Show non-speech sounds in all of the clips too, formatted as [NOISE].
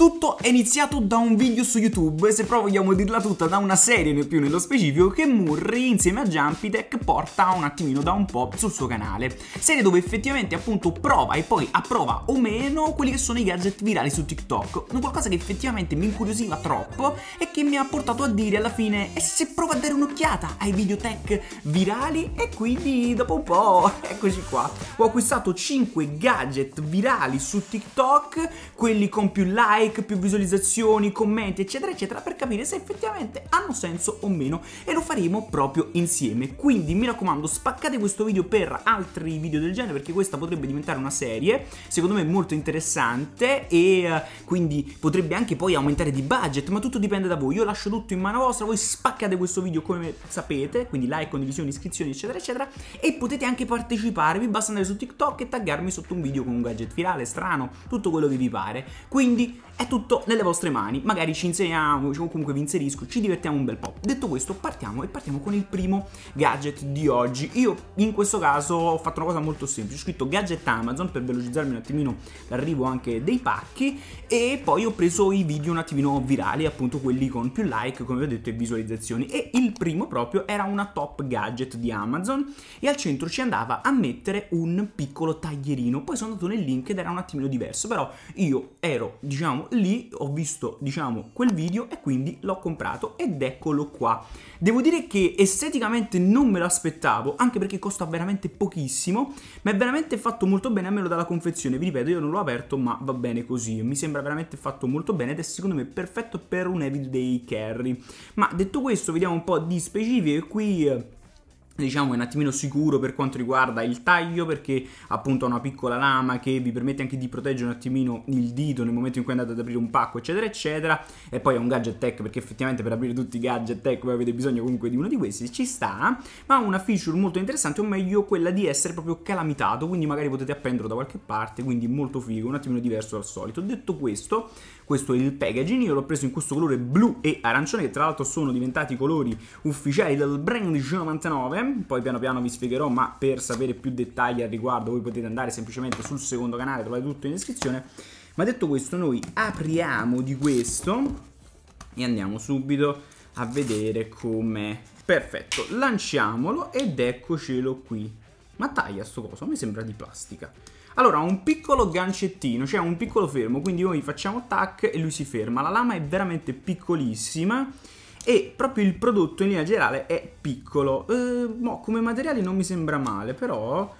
Tutto è iniziato da un video su YouTube, se però vogliamo dirla tutta da una serie nel più nello specifico, che Murray insieme a Jumpy Tech porta un attimino da un po' sul suo canale. Serie dove effettivamente appunto prova e poi approva o meno quelli che sono i gadget virali su TikTok. Un qualcosa che effettivamente mi incuriosiva troppo e che mi ha portato a dire alla fine e se prova a dare un'occhiata ai videotech virali e quindi dopo un po' [LAUGHS] eccoci qua. Ho acquistato 5 gadget virali su TikTok, quelli con più like, like, più visualizzazioni, commenti, eccetera, eccetera, per capire se effettivamente hanno senso o meno e lo faremo proprio insieme. Quindi mi raccomando, spaccate questo video per altri video del genere perché questa potrebbe diventare una serie, secondo me molto interessante e eh, quindi potrebbe anche poi aumentare di budget, ma tutto dipende da voi. Io lascio tutto in mano vostra, voi spaccate questo video come sapete, quindi like, condivisioni, iscrizioni, eccetera, eccetera, e potete anche partecipare, vi basta andare su TikTok e taggarmi sotto un video con un gadget virale strano, tutto quello che vi pare. Quindi è tutto nelle vostre mani, magari ci inseriamo, cioè comunque vi inserisco, ci divertiamo un bel po'. Detto questo, partiamo e partiamo con il primo gadget di oggi. Io in questo caso ho fatto una cosa molto semplice, ho scritto gadget Amazon per velocizzarmi un attimino l'arrivo anche dei pacchi e poi ho preso i video un attimino virali, appunto quelli con più like, come vi ho detto, e visualizzazioni. E il primo proprio era una top gadget di Amazon e al centro ci andava a mettere un piccolo taglierino. Poi sono andato nel link ed era un attimino diverso, però io ero, diciamo, lì ho visto, diciamo, quel video e quindi l'ho comprato ed eccolo qua. Devo dire che esteticamente non me lo aspettavo, anche perché costa veramente pochissimo, ma è veramente fatto molto bene a meno dalla confezione. Vi ripeto, io non l'ho aperto, ma va bene così. Mi sembra veramente fatto molto bene ed è secondo me perfetto per un everyday carry. Ma detto questo, vediamo un po' di specifiche qui eh, diciamo è un attimino sicuro per quanto riguarda il taglio perché appunto ha una piccola lama che vi permette anche di proteggere un attimino il dito nel momento in cui andate ad aprire un pacco eccetera eccetera e poi è un gadget tech perché effettivamente per aprire tutti i gadget tech voi avete bisogno comunque di uno di questi ci sta ma ha una feature molto interessante o meglio quella di essere proprio calamitato quindi magari potete appenderlo da qualche parte quindi molto figo un attimino diverso dal solito detto questo questo è il packaging, io l'ho preso in questo colore blu e arancione, che tra l'altro sono diventati i colori ufficiali del brand G99, poi piano piano vi spiegherò, ma per sapere più dettagli al riguardo voi potete andare semplicemente sul secondo canale, trovate tutto in descrizione. Ma detto questo, noi apriamo di questo e andiamo subito a vedere come... Perfetto, lanciamolo ed eccocelo qui. Ma taglia sto coso, mi sembra di plastica. Allora, ha un piccolo gancettino, cioè un piccolo fermo, quindi noi facciamo tac e lui si ferma. La lama è veramente piccolissima e proprio il prodotto in linea generale è piccolo. Eh, boh, come materiale non mi sembra male, però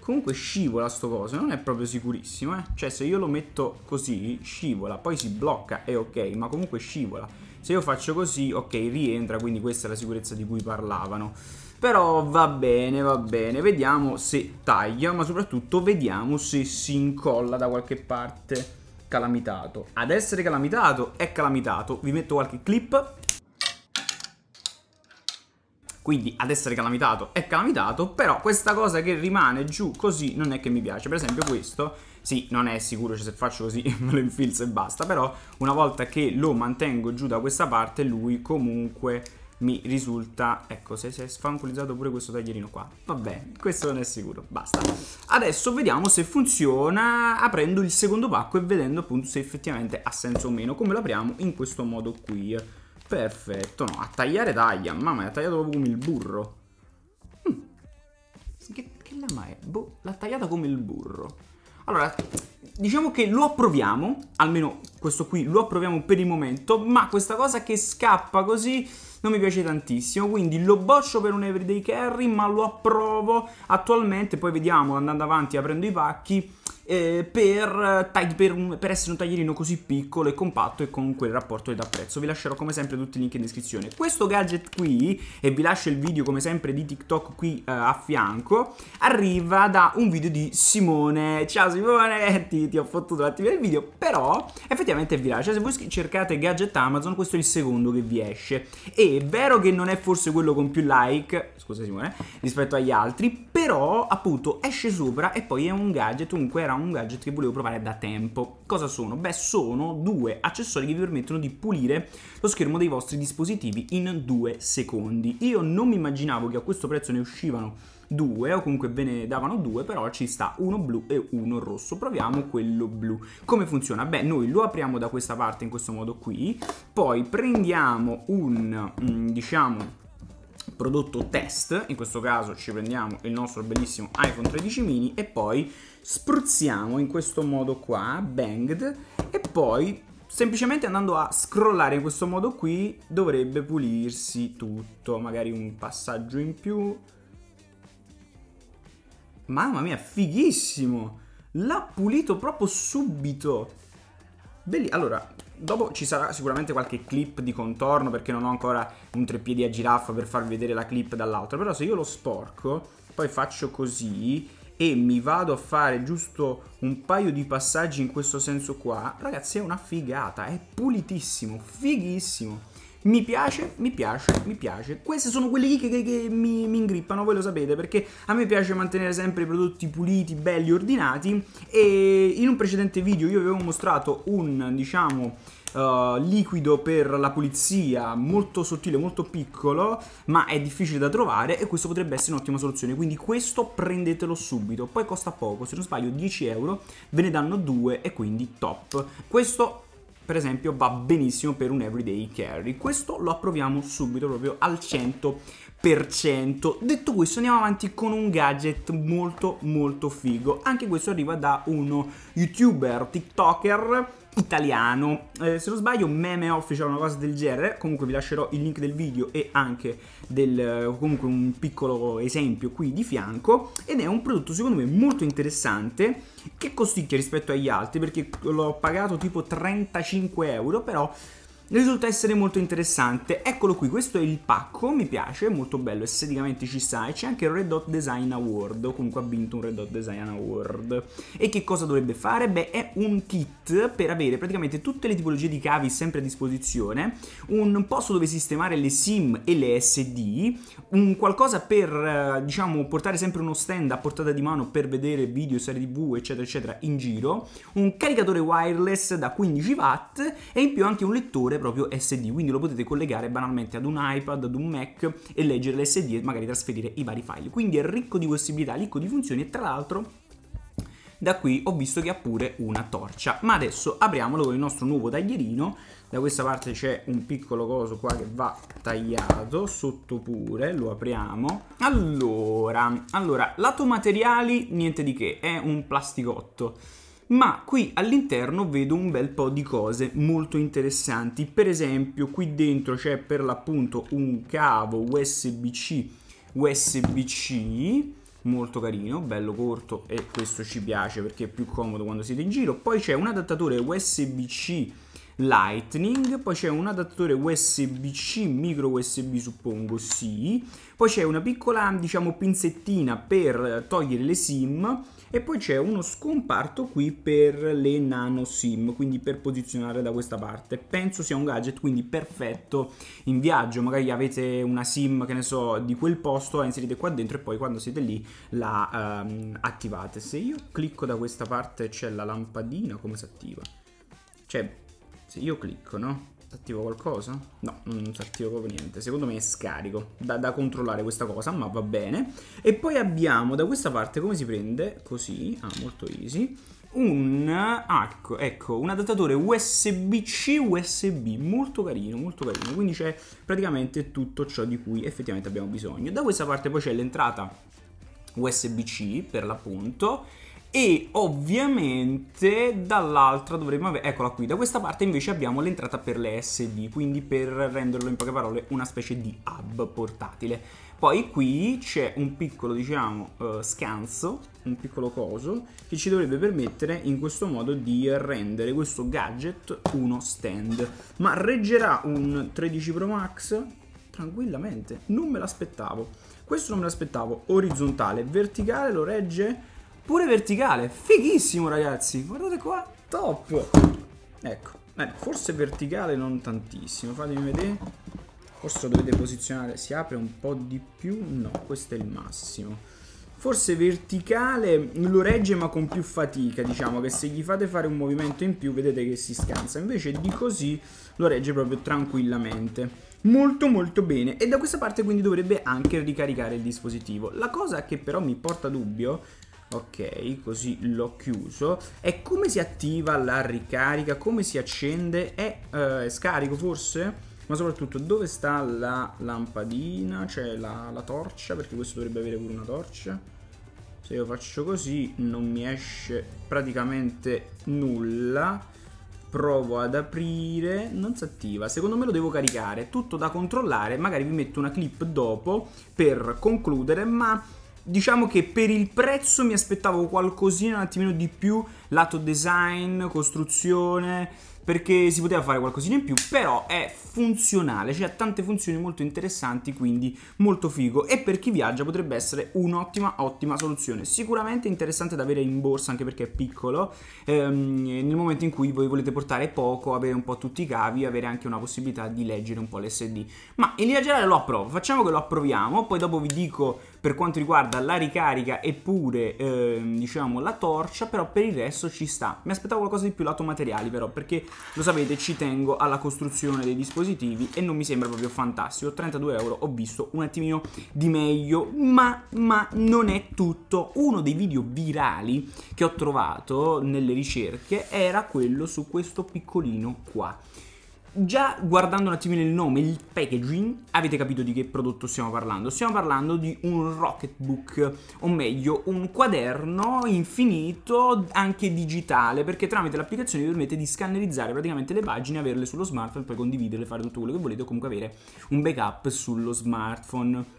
comunque scivola sto coso, non è proprio sicurissimo, eh? Cioè se io lo metto così, scivola, poi si blocca, è ok, ma comunque scivola. Se io faccio così, ok, rientra, quindi questa è la sicurezza di cui parlavano. Però va bene, va bene, vediamo se taglia, ma soprattutto vediamo se si incolla da qualche parte calamitato. Ad essere calamitato è calamitato, vi metto qualche clip. Quindi ad essere calamitato è calamitato, però questa cosa che rimane giù così non è che mi piace. Per esempio questo, sì, non è sicuro, cioè se faccio così [LAUGHS] me lo infilzo e basta, però una volta che lo mantengo giù da questa parte lui comunque mi risulta, ecco, se si è sfanculizzato pure questo taglierino qua. Vabbè, questo non è sicuro, basta. Adesso vediamo se funziona aprendo il secondo pacco e vedendo appunto se effettivamente ha senso o meno. Come lo apriamo? In questo modo qui. Perfetto, no, a tagliare taglia. Mamma, ha tagliato proprio come il burro. Hm, che, che l'ha mai? Boh, l'ha tagliata come il burro. Allora, diciamo che lo approviamo, almeno questo qui lo approviamo per il momento, ma questa cosa che scappa così non mi piace tantissimo, quindi lo boccio per un everyday carry, ma lo approvo attualmente, poi vediamo andando avanti aprendo i pacchi eh, per, eh, per, per, essere un taglierino così piccolo e compatto e con quel rapporto ed prezzo. Vi lascerò come sempre tutti i link in descrizione. Questo gadget qui, e vi lascio il video come sempre di TikTok qui eh, a fianco, arriva da un video di Simone. Ciao Simone, [LAUGHS] ti, ti ho fottuto l'attimo del video, però effettivamente vi lascio. Se voi cercate gadget Amazon, questo è il secondo che vi esce. È vero che non è forse quello con più like, scusa Simone, rispetto agli altri, però appunto esce sopra e poi è un gadget, comunque era un un gadget che volevo provare da tempo. Cosa sono? Beh, sono due accessori che vi permettono di pulire lo schermo dei vostri dispositivi in due secondi. Io non mi immaginavo che a questo prezzo ne uscivano due o comunque ve ne davano due però ci sta uno blu e uno rosso proviamo quello blu come funziona? beh noi lo apriamo da questa parte in questo modo qui poi prendiamo un mm, diciamo prodotto test, in questo caso ci prendiamo il nostro bellissimo iPhone 13 mini e poi spruzziamo in questo modo qua, banged, e poi semplicemente andando a scrollare in questo modo qui dovrebbe pulirsi tutto, magari un passaggio in più. Mamma mia, fighissimo! L'ha pulito proprio subito. Belli- allora, dopo ci sarà sicuramente qualche clip di contorno perché non ho ancora un treppiedi a giraffa per farvi vedere la clip dall'altro, però se io lo sporco, poi faccio così e mi vado a fare giusto un paio di passaggi in questo senso qua, ragazzi è una figata, è pulitissimo, fighissimo. Mi piace, mi piace, mi piace. Queste sono quelle chicche che, che mi, mi, ingrippano, voi lo sapete, perché a me piace mantenere sempre i prodotti puliti, belli, ordinati. E in un precedente video io vi avevo mostrato un, diciamo, Uh, liquido per la pulizia molto sottile, molto piccolo, ma è difficile da trovare e questo potrebbe essere un'ottima soluzione. Quindi questo prendetelo subito, poi costa poco, se non sbaglio 10 euro, ve ne danno 2 e quindi top. Questo per esempio va benissimo per un everyday carry. Questo lo approviamo subito proprio al 100%. Detto questo andiamo avanti con un gadget molto molto figo. Anche questo arriva da uno youtuber, tiktoker italiano. Eh, se non sbaglio, meme official, una cosa del genere. Comunque vi lascerò il link del video e anche del, eh, comunque un piccolo esempio qui di fianco. Ed è un prodotto secondo me molto interessante che costicchia rispetto agli altri perché l'ho pagato tipo 35 euro, però risulta essere molto interessante. Eccolo qui, questo è il pacco, mi piace, è molto bello, esteticamente ci sta e c'è anche il Red Hot Design Award, comunque ha vinto un Red Hot Design Award. E che cosa dovrebbe fare? Beh, è un kit per avere praticamente tutte le tipologie di cavi sempre a disposizione, un posto dove sistemare le SIM e le SD, un qualcosa per, eh, diciamo, portare sempre uno stand a portata di mano per vedere video, serie TV, eccetera, eccetera, in giro, un caricatore wireless da 15 watt e in più anche un lettore proprio SD, quindi lo potete collegare banalmente ad un iPad, ad un Mac e leggere l'SD e magari trasferire i vari file. Quindi è ricco di possibilità, ricco di funzioni e tra l'altro da qui ho visto che ha pure una torcia. Ma adesso apriamolo con il nostro nuovo taglierino. Da questa parte c'è un piccolo coso qua che va tagliato, sotto pure, lo apriamo. Allora, allora, lato materiali niente di che, è un plasticotto ma qui all'interno vedo un bel po' di cose molto interessanti. Per esempio, qui dentro c'è per l'appunto un cavo USB-C USB-C molto carino, bello corto e questo ci piace perché è più comodo quando siete in giro. Poi c'è un adattatore USB-C Lightning, poi c'è un adattatore USB-C, micro USB suppongo, sì. Poi c'è una piccola, diciamo, pinzettina per togliere le SIM e poi c'è uno scomparto qui per le nano sim quindi per posizionare da questa parte penso sia un gadget quindi perfetto in viaggio magari avete una sim che ne so di quel posto la inserite qua dentro e poi quando siete lì la um, attivate se io clicco da questa parte c'è la lampadina come si attiva cioè se io clicco no attivo qualcosa? No, non si attivo proprio niente. Secondo me è scarico. Da, da, controllare questa cosa, ma va bene. E poi abbiamo da questa parte come si prende? Così, ah, molto easy. Un, ah, ecco, ecco, un adattatore USB-C USB, molto carino, molto carino. Quindi c'è praticamente tutto ciò di cui effettivamente abbiamo bisogno. Da questa parte poi c'è l'entrata USB-C per l'appunto e ovviamente dall'altra dovremmo avere, eccola qui, da questa parte invece abbiamo l'entrata per le SD, quindi per renderlo in poche parole una specie di hub portatile. Poi qui c'è un piccolo, diciamo, uh, scanso, un piccolo coso, che ci dovrebbe permettere in questo modo di rendere questo gadget uno stand. Ma reggerà un 13 Pro Max? Tranquillamente, non me l'aspettavo. Questo non me l'aspettavo, orizzontale, verticale lo regge? pure verticale. Fighissimo, ragazzi. Guardate qua, top. Ecco, eh, forse verticale non tantissimo. Fatemi vedere. Forse lo dovete posizionare. Si apre un po' di più. No, questo è il massimo. Forse verticale lo regge ma con più fatica, diciamo che se gli fate fare un movimento in più vedete che si scansa, invece di così lo regge proprio tranquillamente molto molto bene e da questa parte quindi dovrebbe anche ricaricare il dispositivo. La cosa che però mi porta dubbio ok così l'ho chiuso e come si attiva la ricarica come si accende è eh, scarico forse ma soprattutto dove sta la lampadina cioè la, la, torcia perché questo dovrebbe avere pure una torcia se io faccio così non mi esce praticamente nulla provo ad aprire non si attiva secondo me lo devo caricare tutto da controllare magari vi metto una clip dopo per concludere ma Diciamo che per il prezzo mi aspettavo qualcosina un attimino di più, lato design, costruzione, perché si poteva fare qualcosina in più, però è funzionale, cioè ha tante funzioni molto interessanti, quindi molto figo e per chi viaggia potrebbe essere un'ottima ottima soluzione. Sicuramente interessante da avere in borsa anche perché è piccolo, ehm, nel momento in cui voi volete portare poco, avere un po' tutti i cavi, avere anche una possibilità di leggere un po' l'SD. Ma in linea generale lo approvo, facciamo che lo approviamo, poi dopo vi dico per quanto riguarda la ricarica e pure ehm, diciamo la torcia, però per il resto ci sta. Mi aspettavo qualcosa di più lato materiali però, perché lo sapete ci tengo alla costruzione dei dispositivi e non mi sembra proprio fantastico. 32 euro ho visto un attimino di meglio, ma, ma non è tutto. Uno dei video virali che ho trovato nelle ricerche era quello su questo piccolino qua Già guardando un attimino il nome, il packaging, avete capito di che prodotto stiamo parlando. Stiamo parlando di un rocketbook, o meglio, un quaderno infinito, anche digitale, perché tramite l'applicazione vi permette di scannerizzare praticamente le pagine, averle sullo smartphone, poi condividerle, fare tutto quello che volete o comunque avere un backup sullo smartphone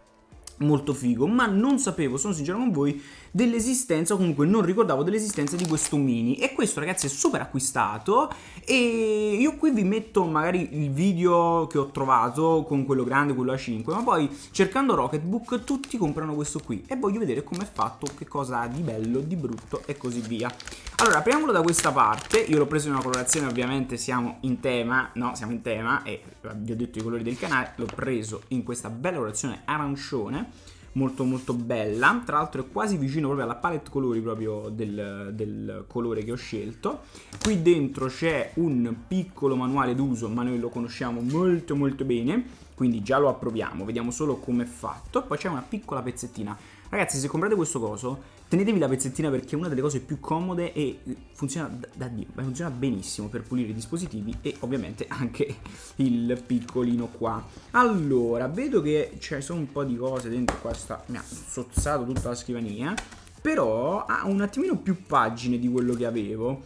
molto figo, ma non sapevo, sono sincero con voi, dell'esistenza, o comunque non ricordavo dell'esistenza di questo mini. E questo ragazzi è super acquistato e io qui vi metto magari il video che ho trovato con quello grande, quello A5, ma poi cercando Rocketbook tutti comprano questo qui e voglio vedere com'è fatto, che cosa ha di bello, di brutto e così via. Allora, apriamolo da questa parte, io l'ho preso in una colorazione, ovviamente siamo in tema, no, siamo in tema e vi ho detto i colori del canale, l'ho preso in questa bella colorazione arancione molto molto bella tra l'altro è quasi vicino proprio alla palette colori proprio del, del colore che ho scelto qui dentro c'è un piccolo manuale d'uso ma noi lo conosciamo molto molto bene quindi già lo approviamo vediamo solo come è fatto poi c'è una piccola pezzettina ragazzi se comprate questo coso Tenetevi la pezzettina perché è una delle cose più comode e eh, funziona da, da Dio, funziona benissimo per pulire i dispositivi e ovviamente anche il piccolino qua. Allora, vedo che ci sono un po' di cose dentro questa, mi ha sozzato tutta la scrivania, però ha un attimino più pagine di quello che avevo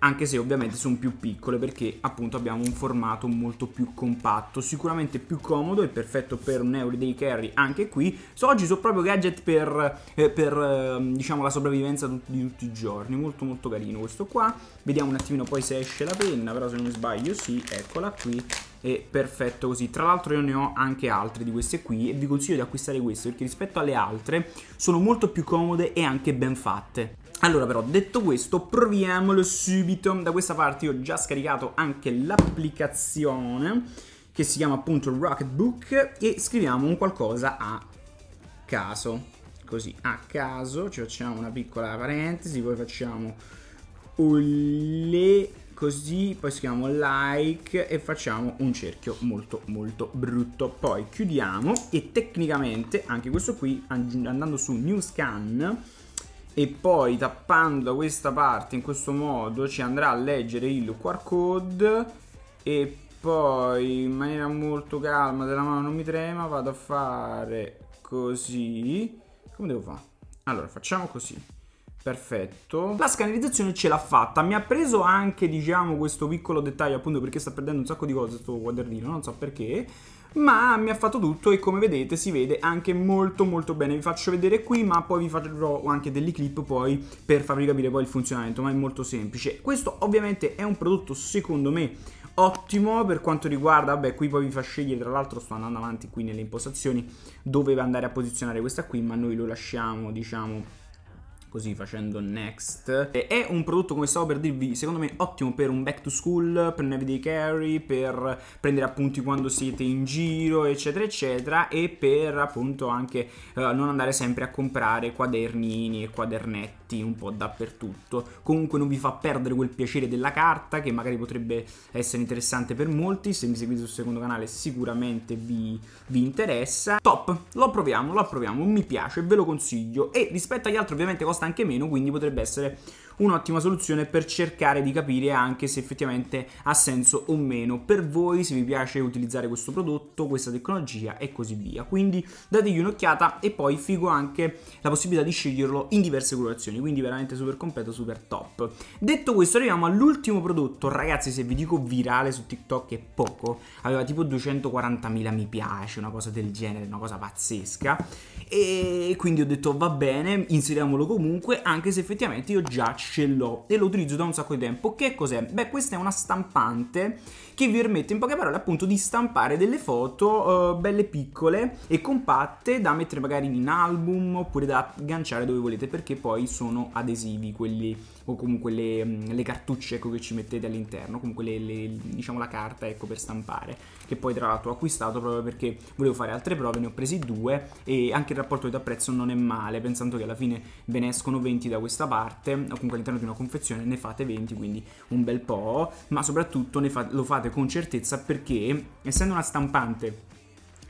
anche se ovviamente sono più piccole perché appunto abbiamo un formato molto più compatto, sicuramente più comodo e perfetto per un everyday carry anche qui. So, oggi sono proprio gadget per, eh, per eh, diciamo la sopravvivenza di tutti i giorni, molto molto carino questo qua. Vediamo un attimino poi se esce la penna, però se non mi sbaglio sì, eccola qui è perfetto così tra l'altro io ne ho anche altre di queste qui e vi consiglio di acquistare queste perché rispetto alle altre sono molto più comode e anche ben fatte allora però, detto questo, proviamolo subito. Da questa parte io ho già scaricato anche l'applicazione che si chiama appunto Rocketbook e scriviamo un qualcosa a caso. Così, a caso, ci facciamo una piccola parentesi, poi facciamo le così, poi scriviamo like e facciamo un cerchio molto molto brutto. Poi chiudiamo e tecnicamente anche questo qui andando su New Scan e poi tappando da questa parte in questo modo ci andrà a leggere il QR code e poi in maniera molto calma della mano non mi trema vado a fare così come devo fare? allora facciamo così Perfetto. La scannerizzazione ce l'ha fatta. Mi ha preso anche, diciamo, questo piccolo dettaglio, appunto, perché sta perdendo un sacco di cose questo quadernino, non so perché ma mi ha fatto tutto e come vedete si vede anche molto molto bene. Vi faccio vedere qui, ma poi vi farò anche delle clip poi per farvi capire poi il funzionamento, ma è molto semplice. Questo ovviamente è un prodotto secondo me ottimo per quanto riguarda, vabbè qui poi vi fa scegliere, tra l'altro sto andando avanti qui nelle impostazioni dove andare a posizionare questa qui, ma noi lo lasciamo diciamo così facendo next. È un prodotto come stavo per dirvi, secondo me ottimo per un back to school, per Navy Day Carry, per prendere appunti quando siete in giro, eccetera, eccetera, e per appunto anche uh, non andare sempre a comprare quadernini e quadernetti un po' dappertutto. Comunque non vi fa perdere quel piacere della carta che magari potrebbe essere interessante per molti, se mi seguite sul secondo canale sicuramente vi, vi interessa. Top, lo proviamo, lo proviamo, mi piace, ve lo consiglio e rispetto agli altri ovviamente cosa costa anche meno, quindi potrebbe essere un'ottima soluzione per cercare di capire anche se effettivamente ha senso o meno per voi, se vi piace utilizzare questo prodotto, questa tecnologia e così via. Quindi dategli un'occhiata e poi figo anche la possibilità di sceglierlo in diverse colorazioni, quindi veramente super completo, super top. Detto questo arriviamo all'ultimo prodotto, ragazzi se vi dico virale su TikTok è poco, aveva tipo 240.000 mi piace, una cosa del genere, una cosa pazzesca e quindi ho detto va bene, inseriamolo comunque anche se effettivamente io già ci ce l'ho e lo utilizzo da un sacco di tempo. Che cos'è? Beh, questa è una stampante che vi permette in poche parole appunto di stampare delle foto eh, belle piccole e compatte da mettere magari in album oppure da agganciare dove volete perché poi sono adesivi quelli o comunque le, le cartucce ecco, che ci mettete all'interno, comunque le, le, diciamo la carta ecco, per stampare, che poi tra l'altro ho acquistato proprio perché volevo fare altre prove, ne ho presi due e anche il rapporto di prezzo non è male, pensando che alla fine ve ne escono 20 da questa parte, o comunque all'interno di una confezione ne fate 20, quindi un bel po', ma soprattutto fa- lo fate con certezza perché essendo una stampante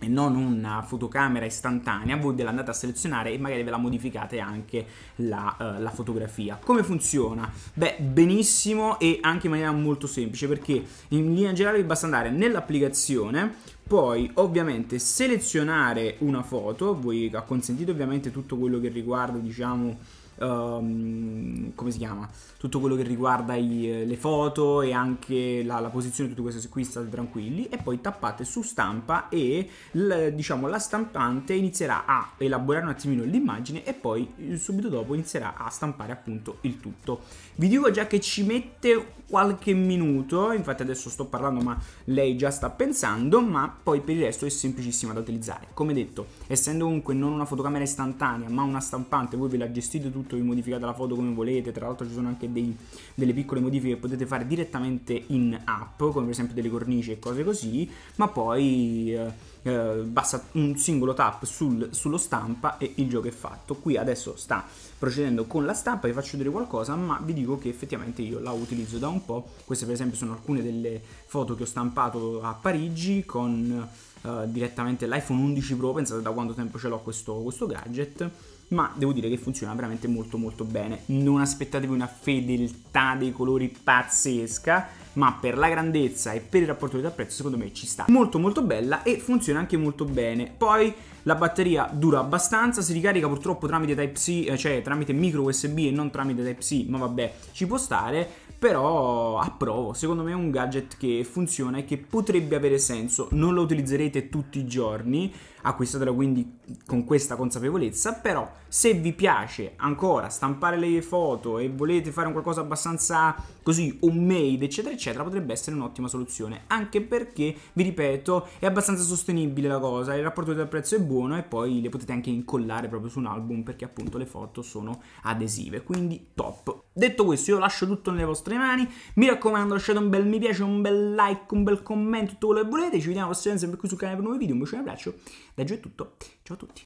e non una fotocamera istantanea, voi ve l'andate a selezionare e magari ve la modificate anche la, uh, la, fotografia. Come funziona? Beh, benissimo e anche in maniera molto semplice perché in linea generale vi basta andare nell'applicazione, poi ovviamente selezionare una foto, voi ha consentito ovviamente tutto quello che riguarda diciamo um, come si chiama? Tutto quello che riguarda i, eh, le foto e anche la, la posizione, tutto questo qui state tranquilli e poi tappate su stampa e l, diciamo la stampante inizierà a elaborare un attimino l'immagine e poi eh, subito dopo inizierà a stampare appunto il tutto. Vi dico già che ci mette qualche minuto, infatti adesso sto parlando ma lei già sta pensando, ma poi per il resto è semplicissima da utilizzare. Come detto, essendo comunque non una fotocamera istantanea ma una stampante, voi ve la gestite tutto tutto, vi modificate la foto come volete, tra l'altro ci sono anche dei, delle piccole modifiche che potete fare direttamente in app, come per esempio delle cornici e cose così, ma poi eh, eh, basta un singolo tap sul, sullo stampa e il gioco è fatto. Qui adesso sta procedendo con la stampa, vi faccio vedere qualcosa, ma vi dico che effettivamente io la utilizzo da un po'. Queste per esempio sono alcune delle foto che ho stampato a Parigi con... Uh, direttamente l'iPhone 11 Pro, pensate da quanto tempo ce l'ho questo, questo gadget ma devo dire che funziona veramente molto molto bene. Non aspettatevi una fedeltà dei colori pazzesca, ma per la grandezza e per il rapporto di prezzo secondo me ci sta. Molto molto bella e funziona anche molto bene. Poi la batteria dura abbastanza, si ricarica purtroppo tramite Type-C, eh, cioè tramite micro USB e non tramite Type-C, ma vabbè, ci può stare però approvo, secondo me è un gadget che funziona e che potrebbe avere senso, non lo utilizzerete tutti i giorni, acquistatelo quindi con questa consapevolezza, però se vi piace ancora stampare le foto e volete fare un qualcosa abbastanza così homemade, eccetera, eccetera, potrebbe essere un'ottima soluzione. Anche perché, vi ripeto, è abbastanza sostenibile la cosa, il rapporto del prezzo è buono e poi le potete anche incollare proprio su un album perché appunto le foto sono adesive, quindi top. Detto questo, io lascio tutto nelle vostre mani. Mi raccomando, lasciate un bel mi piace, un bel like, un bel commento, tutto quello che volete. Ci vediamo alla prossima sempre qui sul canale per nuovi video. Un bacione e abbraccio. Da giù è tutto. Ciao a tutti.